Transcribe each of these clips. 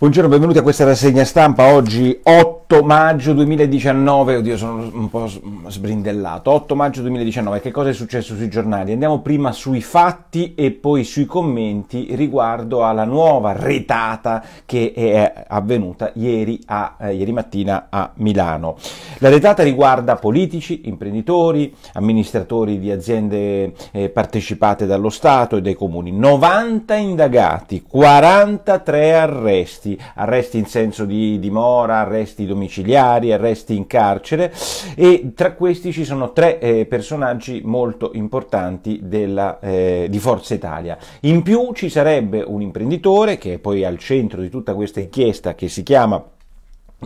Buongiorno, benvenuti a questa rassegna stampa. Oggi 8 8 maggio 2019, oddio sono un po' sbrindellato, 8 maggio 2019, che cosa è successo sui giornali? Andiamo prima sui fatti e poi sui commenti riguardo alla nuova retata che è avvenuta ieri, a, eh, ieri mattina a Milano. La retata riguarda politici, imprenditori, amministratori di aziende eh, partecipate dallo Stato e dai comuni, 90 indagati, 43 arresti, arresti in senso di dimora, arresti domiciliari, domiciliari, arresti in carcere e tra questi ci sono tre eh, personaggi molto importanti della, eh, di Forza Italia. In più ci sarebbe un imprenditore che è poi al centro di tutta questa inchiesta che si chiama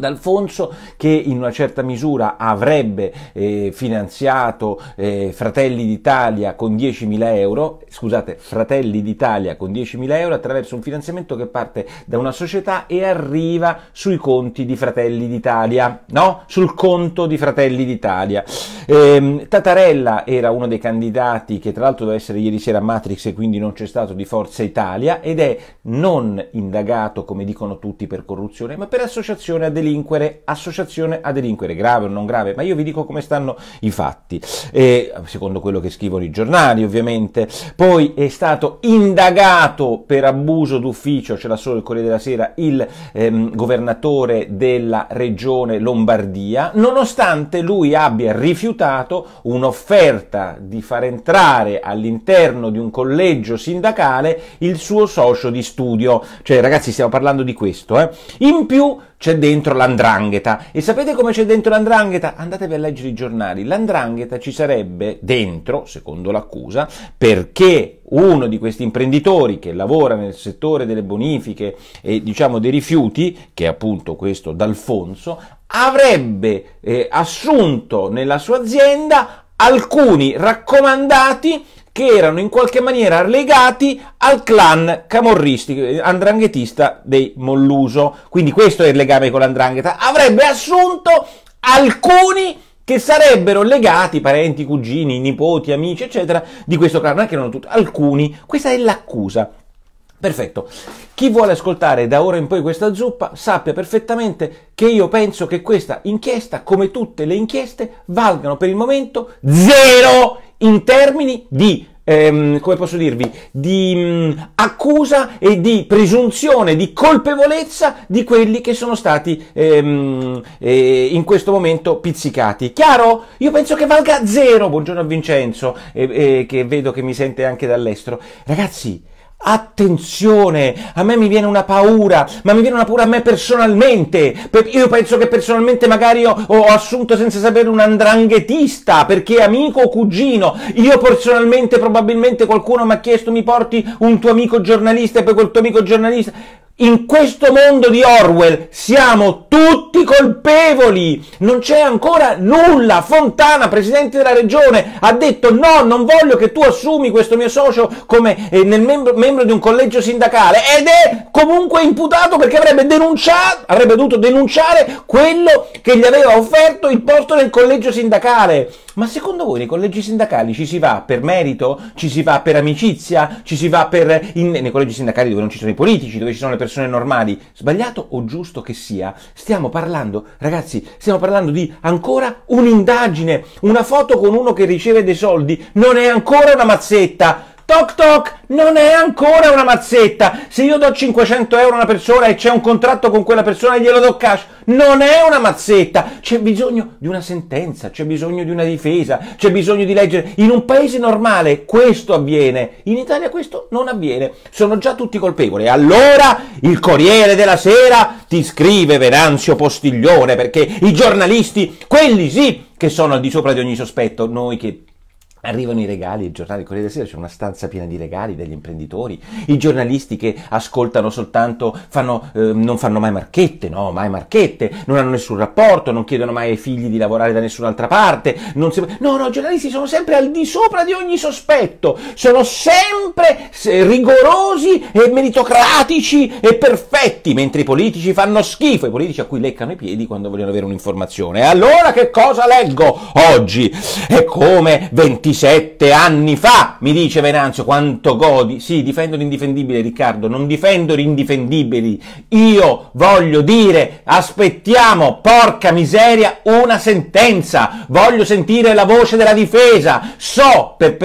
D'Alfonso che in una certa misura avrebbe eh, finanziato eh, Fratelli d'Italia con 10.000 euro, scusate, Fratelli d'Italia con 10.000 euro attraverso un finanziamento che parte da una società e arriva sui conti di Fratelli d'Italia, no? Sul conto di Fratelli d'Italia. Ehm, Tatarella era uno dei candidati che tra l'altro doveva essere ieri sera a Matrix e quindi non c'è stato di Forza Italia ed è non indagato, come dicono tutti, per corruzione, ma per associazione a degli delinquere, associazione a delinquere, grave o non grave, ma io vi dico come stanno i fatti, e, secondo quello che scrivono i giornali ovviamente. Poi è stato indagato per abuso d'ufficio, c'era solo il Corriere della Sera, il ehm, governatore della regione Lombardia, nonostante lui abbia rifiutato un'offerta di far entrare all'interno di un collegio sindacale il suo socio di studio. Cioè ragazzi stiamo parlando di questo. Eh. In più c'è dentro l'andrangheta. E sapete come c'è dentro l'andrangheta? Andatevi a leggere i giornali. L'andrangheta ci sarebbe dentro, secondo l'accusa, perché uno di questi imprenditori che lavora nel settore delle bonifiche e diciamo dei rifiuti, che è appunto questo D'Alfonso, avrebbe eh, assunto nella sua azienda alcuni raccomandati che erano in qualche maniera legati al clan camorristico, andranghetista dei Molluso. Quindi questo è il legame con l'andrangheta. Avrebbe assunto alcuni che sarebbero legati, parenti, cugini, nipoti, amici, eccetera, di questo clan, non è che erano tutti, alcuni. Questa è l'accusa. Perfetto. Chi vuole ascoltare da ora in poi questa zuppa sappia perfettamente che io penso che questa inchiesta, come tutte le inchieste, valgano per il momento zero in termini di Ehm, come posso dirvi, di mh, mm, accusa e di presunzione di colpevolezza di quelli che sono stati ehm, eh, in questo momento pizzicati. Chiaro? Io penso che valga zero. Buongiorno a Vincenzo, eh, eh, che vedo che mi sente anche dall'estero. Ragazzi, Attenzione, a me mi viene una paura, ma mi viene una paura a me personalmente. Io penso che personalmente magari ho, assunto senza sapere un andranghetista perché amico o cugino. Io personalmente probabilmente qualcuno mi ha chiesto mi porti un tuo amico giornalista e poi quel tuo amico giornalista in questo mondo di Orwell siamo tutti colpevoli, non c'è ancora nulla. Fontana, presidente della regione, ha detto no, non voglio che tu assumi questo mio socio come eh, membro, membro, di un collegio sindacale ed è comunque imputato perché avrebbe, denunciato, avrebbe dovuto denunciare quello che gli aveva offerto il posto nel collegio sindacale. Ma secondo voi nei collegi sindacali ci si va per merito? Ci si va per amicizia? Ci si va per... In, nei collegi sindacali dove non ci sono i politici, dove ci sono le persone persone normali, sbagliato o giusto che sia, stiamo parlando, ragazzi, stiamo parlando di ancora un'indagine, una foto con uno che riceve dei soldi, non è ancora una mazzetta, Toc toc, non è ancora una mazzetta. Se io do 500 euro a una persona e c'è un contratto con quella persona e glielo do cash, non è una mazzetta. C'è bisogno di una sentenza, c'è bisogno di una difesa, c'è bisogno di leggere. In un paese normale questo avviene, in Italia questo non avviene. Sono già tutti colpevoli. Allora il Corriere della Sera ti scrive Venanzio Postiglione perché i giornalisti, quelli sì, che sono al di sopra di ogni sospetto, noi che Arrivano i regali, il giornale il Corriere della Sera, c'è una stanza piena di regali degli imprenditori, i giornalisti che ascoltano soltanto, fanno, eh, non fanno mai marchette, no, mai marchette, non hanno nessun rapporto, non chiedono mai ai figli di lavorare da nessun'altra parte, si... no, no, i giornalisti sono sempre al di sopra di ogni sospetto, sono sempre rigorosi e meritocratici e perfetti, mentre i politici fanno schifo, i politici a cui leccano i piedi quando vogliono avere un'informazione. E allora che cosa leggo oggi? È come 26 27 anni fa, mi dice Venanzio, quanto godi. Sì, difendo l'indifendibile, Riccardo, non difendo l'indifendibile. Io voglio dire, aspettiamo, porca miseria, una sentenza. Voglio sentire la voce della difesa. So, per,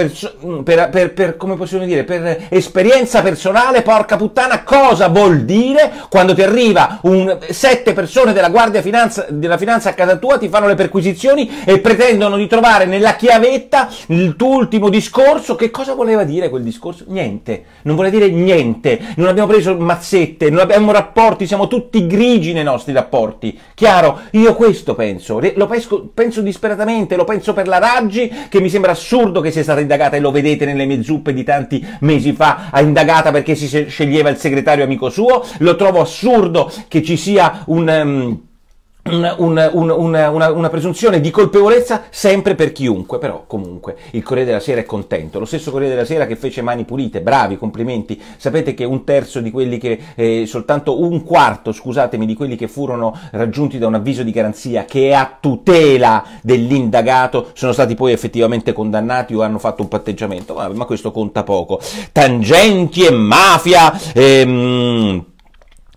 mm, per, per, per come possiamo dire, per esperienza personale, porca puttana, cosa vuol dire quando ti arriva un, sette persone della Guardia Finanza, della Finanza a casa tua, ti fanno le perquisizioni e pretendono di trovare nella chiavetta il tuo ultimo discorso, che cosa voleva dire quel discorso? Niente, non voleva dire niente, non abbiamo preso mazzette, non abbiamo rapporti, siamo tutti grigi nei nostri rapporti. Chiaro, io questo penso, lo pesco, penso disperatamente, lo penso per la Raggi, che mi sembra assurdo che sia stata indagata e lo vedete nelle mie zuppe di tanti mesi fa, ha indagata perché si sceglieva il segretario amico suo, lo trovo assurdo che ci sia un... Um, un, un, una, una, una, presunzione di colpevolezza sempre per chiunque, però comunque il Corriere della Sera è contento. Lo stesso Corriere della Sera che fece mani pulite, bravi, complimenti. Sapete che un terzo di quelli che, eh, soltanto un quarto, scusatemi, di quelli che furono raggiunti da un avviso di garanzia che è a tutela dell'indagato sono stati poi effettivamente condannati o hanno fatto un patteggiamento. Vabbè, ma questo conta poco. Tangenti e mafia. Ehm,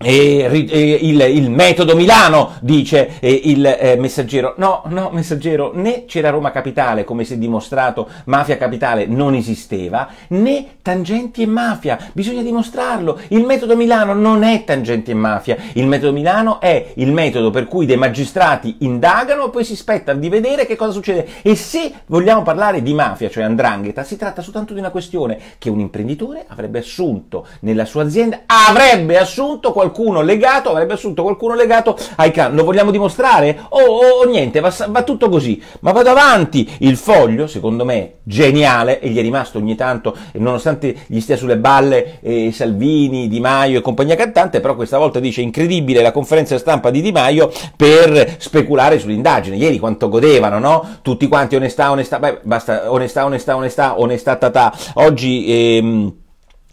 e, e, il, il, metodo Milano, dice e, il eh, messaggero. No, no, messaggero, né c'era Roma Capitale, come si è dimostrato, Mafia Capitale non esisteva, né Tangenti e Mafia, bisogna dimostrarlo. Il metodo Milano non è Tangenti e Mafia, il metodo Milano è il metodo per cui dei magistrati indagano e poi si spetta di vedere che cosa succede. E se vogliamo parlare di mafia, cioè andrangheta, si tratta soltanto di una questione che un imprenditore avrebbe assunto nella sua azienda, avrebbe assunto qualcuno qualcuno legato, avrebbe assunto qualcuno legato ai can. Lo vogliamo dimostrare? O, o, o niente, va, va, tutto così. Ma vado avanti. Il foglio, secondo me, geniale, e gli è rimasto ogni tanto, nonostante gli stia sulle balle eh, Salvini, Di Maio e compagnia cantante, però questa volta dice incredibile la conferenza stampa di Di Maio per speculare sull'indagine. Ieri quanto godevano, no? Tutti quanti onestà, onestà, beh, basta, onestà, onestà, onestà, onestà, tatà. Oggi... Ehm,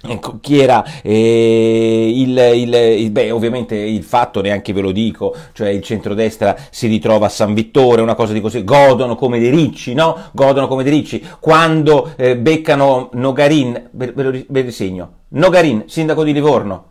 Ecco, chi era eh, il, il, il, beh, ovviamente il fatto neanche ve lo dico, cioè il centrodestra si ritrova a San Vittore, una cosa di così, godono come dei ricci, no? Godono come dei ricci, quando eh, beccano Nogarin, ve, lo, ve lo segno, Nogarin, sindaco di Livorno,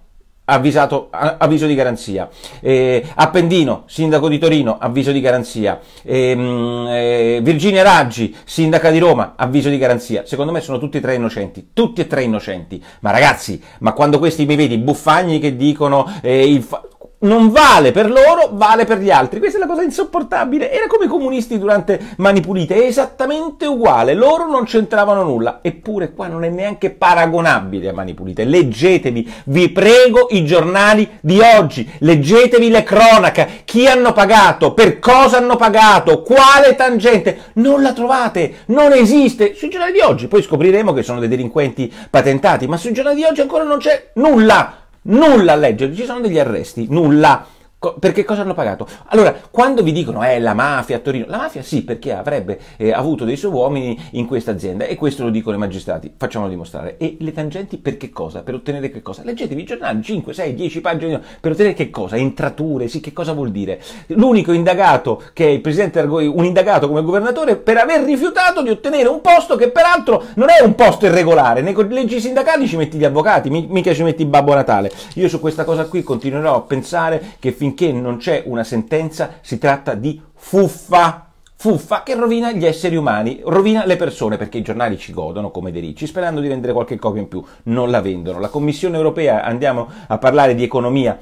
avvisato, avviso di garanzia. Eh, Appendino, sindaco di Torino, avviso di garanzia. Eh, eh, Virginia Raggi, sindaca di Roma, avviso di garanzia. Secondo me sono tutti e tre innocenti, tutti e tre innocenti. Ma ragazzi, ma quando questi mi vedi buffagni che dicono eh, il fa- non vale per loro, vale per gli altri. Questa è la cosa insopportabile. Era come i comunisti durante Mani Pulite, è esattamente uguale. Loro non c'entravano nulla. Eppure qua non è neanche paragonabile a Mani Pulite. Leggetevi, vi prego, i giornali di oggi. Leggetevi le cronache. Chi hanno pagato? Per cosa hanno pagato? Quale tangente? Non la trovate, non esiste. Sui giornali di oggi poi scopriremo che sono dei delinquenti patentati, ma sui giornali di oggi ancora non c'è nulla nulla a leggere, ci sono degli arresti, nulla. Co- perché cosa hanno pagato? Allora, quando vi dicono è eh, la mafia a Torino, la mafia sì, perché avrebbe eh, avuto dei suoi uomini in questa azienda e questo lo dicono i magistrati, facciamolo dimostrare. E le tangenti per che cosa? Per ottenere che cosa? Leggetevi i giornali, 5, 6, 10 pagine, per ottenere che cosa? Entrature, sì, che cosa vuol dire? L'unico indagato che è il presidente Argoi, un indagato come governatore, per aver rifiutato di ottenere un posto che peraltro non è un posto irregolare, nei leggi sindacali ci metti gli avvocati, mica ci metti Babbo Natale. Io su questa cosa qui continuerò a pensare che fin finché non c'è una sentenza si tratta di fuffa fuffa che rovina gli esseri umani, rovina le persone perché i giornali ci godono come dei ricci sperando di vendere qualche copia in più, non la vendono. La Commissione europea, andiamo a parlare di economia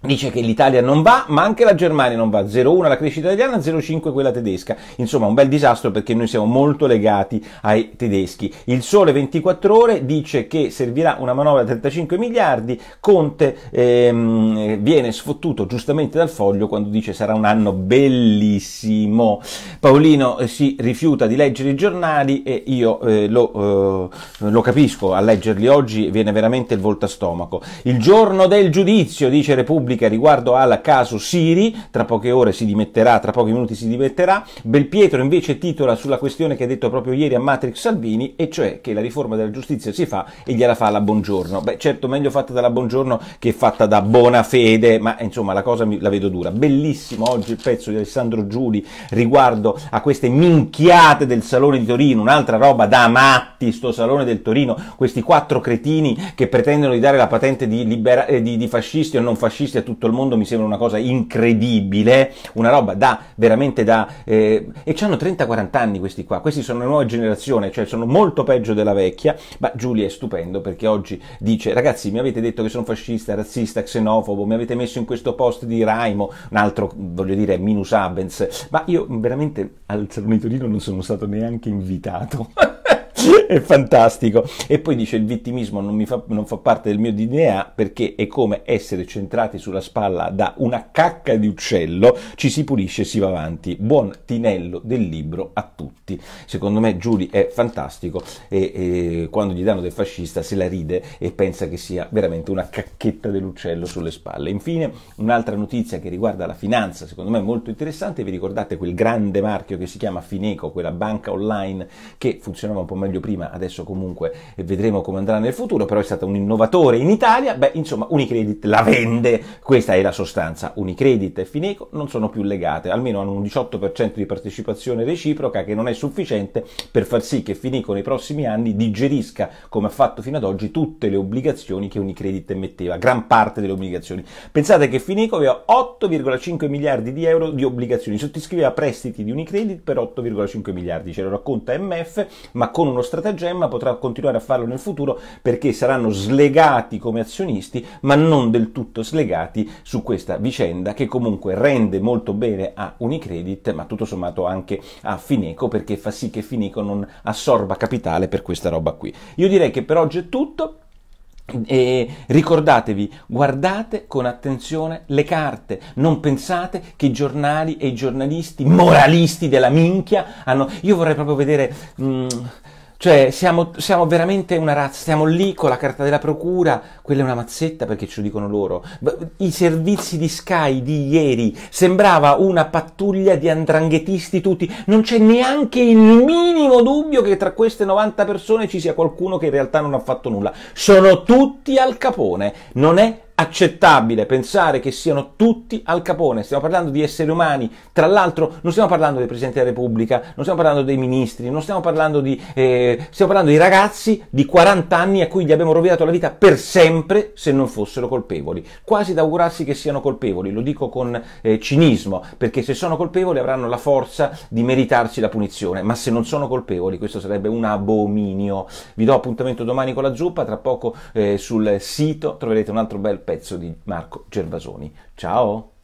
Dice che l'Italia non va, ma anche la Germania non va. 0,1 la crescita italiana, 0,5 quella tedesca. Insomma, un bel disastro perché noi siamo molto legati ai tedeschi. Il Sole 24 Ore dice che servirà una manovra da 35 miliardi. Conte ehm, viene sfottuto giustamente dal foglio quando dice sarà un anno bellissimo. Paolino eh, si rifiuta di leggere i giornali e io eh, lo, eh, lo capisco. A leggerli oggi viene veramente il volta stomaco. Il giorno del giudizio, dice Repubblica pubblica riguardo al caso Siri, tra poche ore si dimetterà, tra pochi minuti si dimetterà, Belpietro invece titola sulla questione che ha detto proprio ieri a Matrix Salvini, e cioè che la riforma della giustizia si fa e gliela fa la Buongiorno. Beh, certo, meglio fatta dalla Buongiorno che fatta da buona fede, ma insomma la cosa mi, la vedo dura. Bellissimo oggi il pezzo di Alessandro Giuli riguardo a queste minchiate del Salone di Torino, un'altra roba da matti, sto Salone del Torino, questi quattro cretini che pretendono di dare la patente di, libera- eh, di, di fascisti o non fascisti a tutto il mondo mi sembra una cosa incredibile, una roba da veramente da... Eh, e hanno 30-40 anni questi qua, questi sono una nuova generazione, cioè sono molto peggio della vecchia, ma Giulia è stupendo perché oggi dice ragazzi mi avete detto che sono fascista, razzista, xenofobo, mi avete messo in questo post di Raimo, un altro voglio dire minus abens, ma io veramente al Salone non sono stato neanche invitato. è fantastico. E poi dice il vittimismo non, fa, non fa parte del mio DNA perché è come essere centrati sulla spalla da una cacca di uccello, ci si pulisce e si va avanti. Buon tinello del libro a tutti. Secondo me Giuli è fantastico e, e quando gli danno del fascista se la ride e pensa che sia veramente una cacchetta dell'uccello sulle spalle. Infine un'altra notizia che riguarda la finanza, secondo me molto interessante, vi ricordate quel grande marchio che si chiama Fineco, quella banca online che funzionava un po' meglio meglio prima, adesso comunque vedremo come andrà nel futuro, però è stata un innovatore in Italia, beh insomma Unicredit la vende, questa è la sostanza, Unicredit e Fineco non sono più legate, almeno hanno un 18% di partecipazione reciproca che non è sufficiente per far sì che Fineco nei prossimi anni digerisca, come ha fatto fino ad oggi, tutte le obbligazioni che Unicredit emetteva, gran parte delle obbligazioni. Pensate che Fineco aveva 8,5 miliardi di euro di obbligazioni, sottoscriveva prestiti di Unicredit per 8,5 miliardi, ce lo racconta MF, ma con una uno stratagemma, potrà continuare a farlo nel futuro perché saranno slegati come azionisti, ma non del tutto slegati su questa vicenda che comunque rende molto bene a Unicredit, ma tutto sommato anche a Fineco perché fa sì che Fineco non assorba capitale per questa roba qui. Io direi che per oggi è tutto. E ricordatevi, guardate con attenzione le carte, non pensate che i giornali e i giornalisti moralisti della minchia hanno... Io vorrei proprio vedere... Mh, mm, cioè, siamo, siamo, veramente una razza, stiamo lì con la carta della procura, quella è una mazzetta perché ce lo dicono loro. I servizi di Sky di ieri sembrava una pattuglia di andranghetisti tutti, non c'è neanche il minimo dubbio che tra queste 90 persone ci sia qualcuno che in realtà non ha fatto nulla. Sono tutti al capone, non è accettabile pensare che siano tutti al capone, stiamo parlando di esseri umani, tra l'altro non stiamo parlando del Presidente della Repubblica, non stiamo parlando dei ministri, non stiamo parlando di, eh, stiamo parlando di ragazzi di 40 anni a cui gli abbiamo rovinato la vita per sempre se non fossero colpevoli, quasi da augurarsi che siano colpevoli, lo dico con eh, cinismo, perché se sono colpevoli avranno la forza di meritarsi la punizione, ma se non sono colpevoli questo sarebbe un abominio. Vi do appuntamento domani con la zuppa, tra poco eh, sul sito troverete un altro bel pezzo di Marco Gervasoni. Ciao!